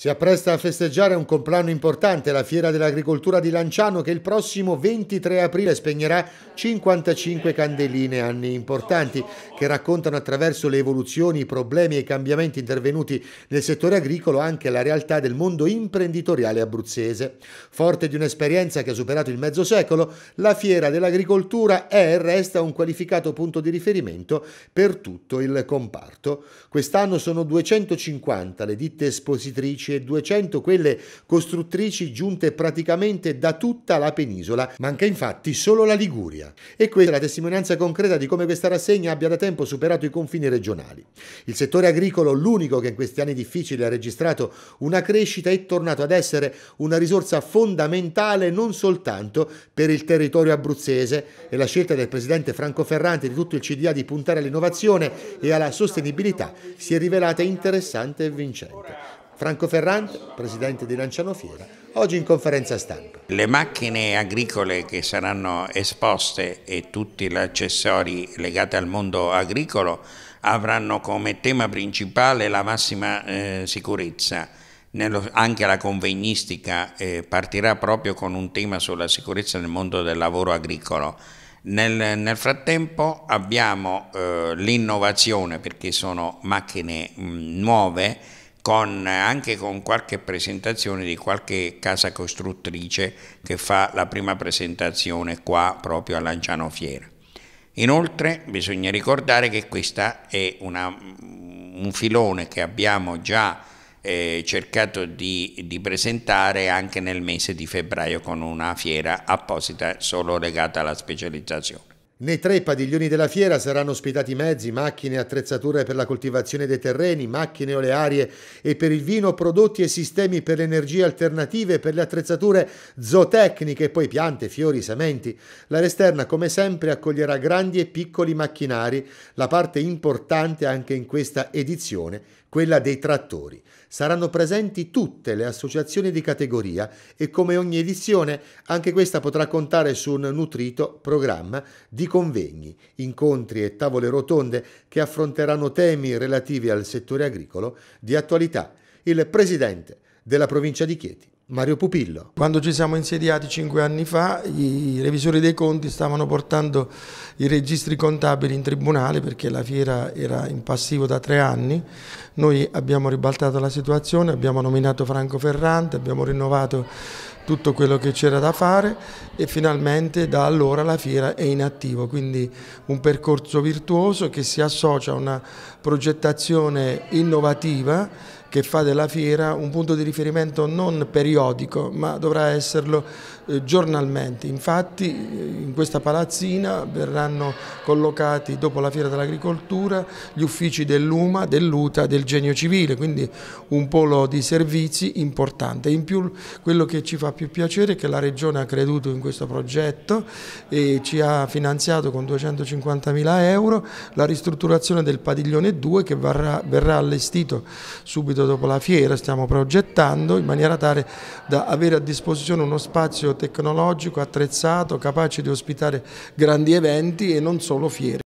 Si appresta a festeggiare un compleanno importante, la Fiera dell'Agricoltura di Lanciano che il prossimo 23 aprile spegnerà 55 candeline, anni importanti, che raccontano attraverso le evoluzioni, i problemi e i cambiamenti intervenuti nel settore agricolo anche la realtà del mondo imprenditoriale abruzzese. Forte di un'esperienza che ha superato il mezzo secolo, la Fiera dell'Agricoltura è e resta un qualificato punto di riferimento per tutto il comparto. Quest'anno sono 250 le ditte espositrici 115 e 200 quelle costruttrici giunte praticamente da tutta la penisola, manca infatti solo la Liguria. E questa è la testimonianza concreta di come questa rassegna abbia da tempo superato i confini regionali. Il settore agricolo, l'unico che in questi anni difficili ha registrato una crescita, è tornato ad essere una risorsa fondamentale non soltanto per il territorio abruzzese e la scelta del presidente Franco Ferrante e di tutto il CDA di puntare all'innovazione e alla sostenibilità si è rivelata interessante e vincente. Franco Ferrante, presidente di Lanciano Fiera, oggi in conferenza stampa. Le macchine agricole che saranno esposte e tutti gli accessori legati al mondo agricolo avranno come tema principale la massima eh, sicurezza. Nello, anche la convegnistica eh, partirà proprio con un tema sulla sicurezza nel mondo del lavoro agricolo. Nel, nel, frattempo abbiamo eh, l'innovazione perché sono macchine mh, nuove con, anche con qualche presentazione di qualche casa costruttrice che fa la prima presentazione qua proprio a Lanciano Fiera. Inoltre bisogna ricordare che questo è una, un filone che abbiamo già eh, cercato di, di, presentare anche nel mese di febbraio con una fiera apposita solo legata alla specializzazione. Nei tre padiglioni della fiera saranno ospitati mezzi, macchine e attrezzature per la coltivazione dei terreni, macchine olearie e per il vino, prodotti e sistemi per le energie alternative, per le attrezzature zootecniche, poi piante, fiori, sementi. L'area esterna, come sempre, accoglierà grandi e piccoli macchinari, la parte importante anche in questa edizione quella dei trattori. Saranno presenti tutte le associazioni di categoria e come ogni edizione anche questa potrà contare su un nutrito programma di convegni, incontri e tavole rotonde che affronteranno temi relativi al settore agricolo di attualità. Il presidente della provincia di Chieti Mario Pupillo. Quando ci siamo insediati cinque anni fa, i revisori dei conti stavano portando i registri contabili in tribunale perché la fiera era in passivo da tre anni. Noi abbiamo ribaltato la situazione, abbiamo nominato Franco Ferrante, abbiamo rinnovato tutto quello che c'era da fare e finalmente da allora la fiera è in attivo, quindi un percorso virtuoso che si associa a una progettazione innovativa che fa della fiera un punto di riferimento non periodico ma dovrà esserlo eh, giornalmente. Infatti eh, in questa palazzina verranno collocati dopo la fiera dell'agricoltura gli uffici dell'UMA, dell'UTA, del genio civile, quindi un polo di servizi importante. In più quello che ci fa più piacere è che la Regione ha creduto in questo progetto e ci ha finanziato con 250 mila euro la ristrutturazione del padiglione 2 che verrà, verrà allestito subito subito dopo la fiera, stiamo progettando in maniera tale da avere a disposizione uno spazio tecnologico attrezzato, capace di ospitare grandi eventi e non solo fiere.